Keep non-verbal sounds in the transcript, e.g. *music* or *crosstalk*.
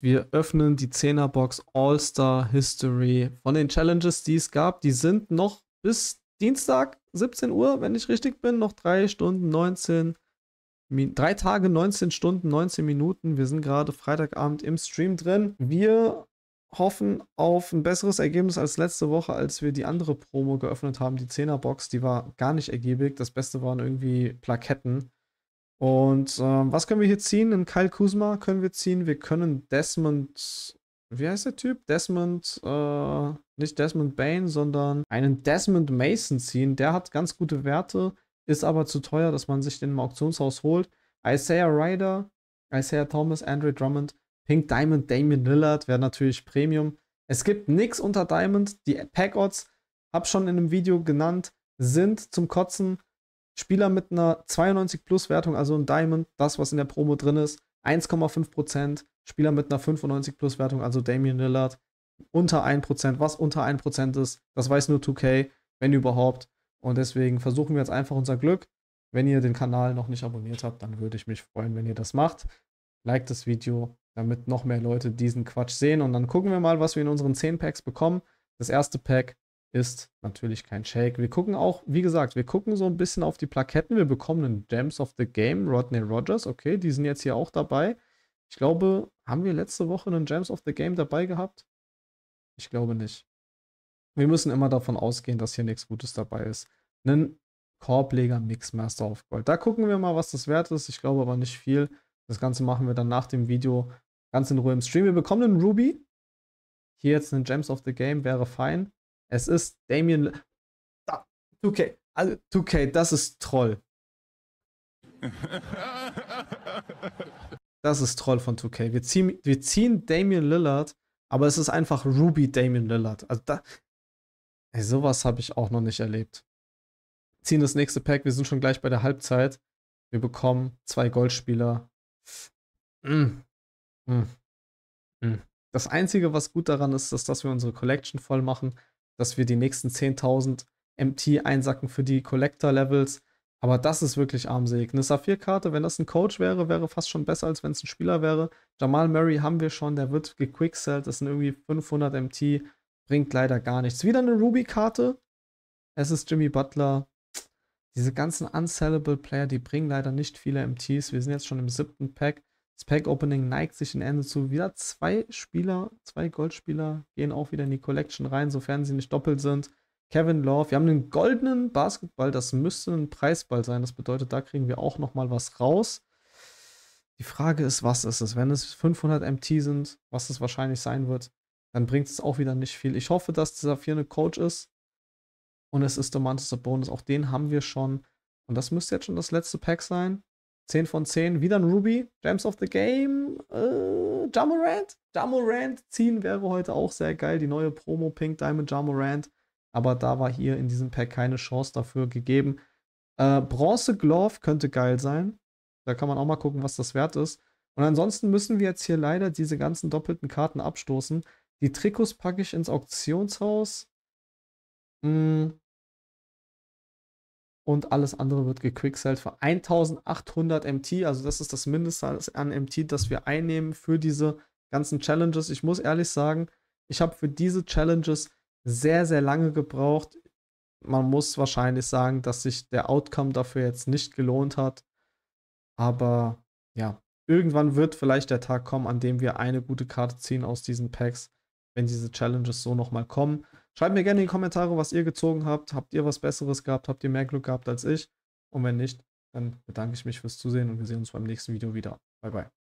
Wir öffnen die 10er Box All-Star History von den Challenges, die es gab. Die sind noch bis Dienstag 17 Uhr, wenn ich richtig bin, noch 3 Stunden 19 Drei Tage, 19 Stunden, 19 Minuten. Wir sind gerade Freitagabend im Stream drin. Wir hoffen auf ein besseres Ergebnis als letzte Woche, als wir die andere Promo geöffnet haben. Die 10er Box, die war gar nicht ergiebig. Das Beste waren irgendwie Plaketten. Und ähm, was können wir hier ziehen? Einen Kyle Kuzma können wir ziehen. Wir können Desmond. Wie heißt der Typ? Desmond, äh, nicht Desmond Bain, sondern einen Desmond Mason ziehen. Der hat ganz gute Werte, ist aber zu teuer, dass man sich den im Auktionshaus holt. Isaiah Ryder, Isaiah Thomas, Andrew Drummond, Pink Diamond, Damien Lillard wäre natürlich Premium. Es gibt nichts unter Diamond. Die Pack-Odds, hab schon in einem Video genannt, sind zum Kotzen. Spieler mit einer 92 plus Wertung, also ein Diamond, das, was in der Promo drin ist, 1,5%. Spieler mit einer 95 plus Wertung, also Damian Lillard, unter 1%. Was unter 1% ist, das weiß nur 2K, wenn überhaupt. Und deswegen versuchen wir jetzt einfach unser Glück. Wenn ihr den Kanal noch nicht abonniert habt, dann würde ich mich freuen, wenn ihr das macht. Like das Video, damit noch mehr Leute diesen Quatsch sehen. Und dann gucken wir mal, was wir in unseren 10 Packs bekommen. Das erste Pack ist natürlich kein Shake. Wir gucken auch, wie gesagt, wir gucken so ein bisschen auf die Plaketten. Wir bekommen einen Gems of the Game, Rodney Rogers. Okay, die sind jetzt hier auch dabei. Ich glaube, haben wir letzte Woche einen Gems of the Game dabei gehabt? Ich glaube nicht. Wir müssen immer davon ausgehen, dass hier nichts Gutes dabei ist. Einen Korbleger Mixmaster auf Gold. Da gucken wir mal, was das wert ist. Ich glaube aber nicht viel. Das Ganze machen wir dann nach dem Video ganz in Ruhe im Stream. Wir bekommen einen Ruby. Hier jetzt einen Gems of the Game wäre fein. Es ist Damien. Ah, 2K. Also, 2K, das ist Troll. *laughs* Das ist Troll von 2K. Wir ziehen, wir ziehen Damian Lillard, aber es ist einfach Ruby Damien Lillard. Also da, ey, sowas habe ich auch noch nicht erlebt. Ziehen das nächste Pack. Wir sind schon gleich bei der Halbzeit. Wir bekommen zwei Goldspieler. Mm. Mm. Mm. Das Einzige, was gut daran ist, ist, dass wir unsere Collection voll machen dass wir die nächsten 10.000 MT einsacken für die Collector-Levels. Aber das ist wirklich armselig. Eine Saphir-Karte, wenn das ein Coach wäre, wäre fast schon besser, als wenn es ein Spieler wäre. Jamal Murray haben wir schon, der wird gequickselt. Das sind irgendwie 500 MT, bringt leider gar nichts. Wieder eine Ruby-Karte. Es ist Jimmy Butler. Diese ganzen unsellable Player, die bringen leider nicht viele MTs. Wir sind jetzt schon im siebten Pack. Das Pack-Opening neigt sich in Ende zu. Wieder zwei Spieler, zwei Goldspieler gehen auch wieder in die Collection rein, sofern sie nicht doppelt sind. Kevin Love, wir haben einen goldenen Basketball, das müsste ein Preisball sein. Das bedeutet, da kriegen wir auch nochmal was raus. Die Frage ist, was ist es? Wenn es 500 MT sind, was es wahrscheinlich sein wird, dann bringt es auch wieder nicht viel. Ich hoffe, dass dieser vier Coach ist. Und es ist der Domantas Bonus. Auch den haben wir schon. Und das müsste jetzt schon das letzte Pack sein. 10 von 10, wieder ein Ruby, Gems of the Game, äh, Jamorant. Jamorant ziehen wäre heute auch sehr geil, die neue Promo Pink Diamond Jamorant. Aber da war hier in diesem Pack keine Chance dafür gegeben. Äh, Bronze Glove könnte geil sein. Da kann man auch mal gucken, was das wert ist. Und ansonsten müssen wir jetzt hier leider diese ganzen doppelten Karten abstoßen. Die Trikots packe ich ins Auktionshaus. Hm, und alles andere wird gequickselt für 1800 MT. Also das ist das Mindeste an MT, das wir einnehmen für diese ganzen Challenges. Ich muss ehrlich sagen, ich habe für diese Challenges sehr, sehr lange gebraucht. Man muss wahrscheinlich sagen, dass sich der Outcome dafür jetzt nicht gelohnt hat. Aber ja, irgendwann wird vielleicht der Tag kommen, an dem wir eine gute Karte ziehen aus diesen Packs, wenn diese Challenges so nochmal kommen. Schreibt mir gerne in die Kommentare, was ihr gezogen habt. Habt ihr was Besseres gehabt? Habt ihr mehr Glück gehabt als ich? Und wenn nicht, dann bedanke ich mich fürs Zusehen und wir sehen uns beim nächsten Video wieder. Bye, bye.